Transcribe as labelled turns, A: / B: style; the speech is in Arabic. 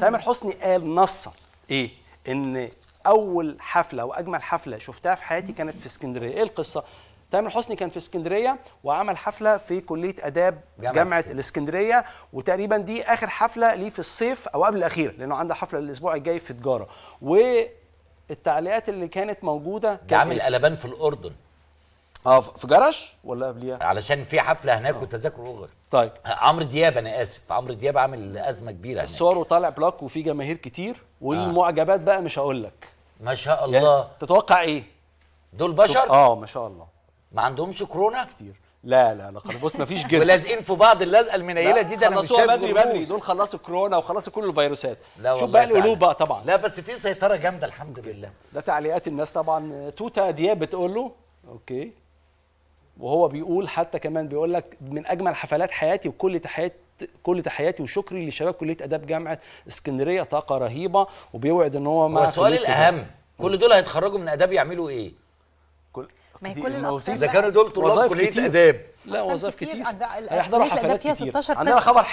A: تامر حسني قال نصا ايه ان اول حفله واجمل حفله شفتها في حياتي كانت في اسكندريه ايه القصه تامر حسني كان في اسكندريه وعمل حفله في كليه اداب جامعه, جامعة الاسكندريه وتقريبا دي اخر حفله ليه في الصيف او قبل الاخيره لانه عنده حفله الاسبوع الجاي في تجاره والتعليقات اللي كانت موجوده كانت عامل قلبان في الاردن اه في جرش ولا قبليها؟
B: علشان في حفله هناك والتذاكر اوفر طيب عمرو دياب انا اسف عمرو دياب عامل ازمه كبيره الصور وطالع
A: بلاك وفي جماهير كتير والمعجبات بقى مش هقول لك
B: ما شاء يعني الله يعني
A: تتوقع ايه؟ دول بشر؟ اه ما شاء الله ما عندهمش كورونا؟ كتير لا لا لا خلاص بص مفيش جرس ولازقين
B: في بعض اللزقه المنيله دي ده انا مش بدري بدري دول
A: خلصوا كورونا وخلصوا كل الفيروسات لا والله شوف بقى القلوب بقى طبعا لا
B: بس في سيطره جامده الحمد لله
A: ده تعليقات الناس طبعا توتا دياب بتقول له اوكي وهو بيقول حتى كمان بيقول لك من اجمل حفلات حياتي وكل تحيات كل تحياتي وشكري لشباب كليه اداب جامعه اسكندريه طاقه رهيبه وبيوعد ان هو مع السؤال الاهم ده.
B: كل دول هيتخرجوا من اداب يعملوا ايه؟ كل ما هي كل الاقسام اذا كانوا دول طلاب كليه اداب لا وظائف كتير, كتير. هيحضروا حفلات كتير عندنا خبر حلو